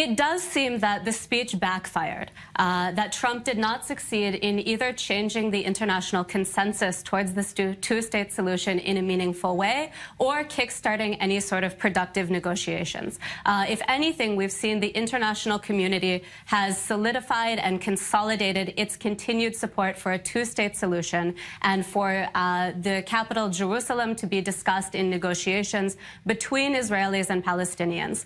It does seem that the speech backfired, uh, that Trump did not succeed in either changing the international consensus towards this two state solution in a meaningful way or kickstarting any sort of productive negotiations. Uh, if anything, we've seen the international community has solidified and consolidated its continued support for a two state solution and for uh, the capital, Jerusalem, to be discussed in negotiations between Israelis and Palestinians.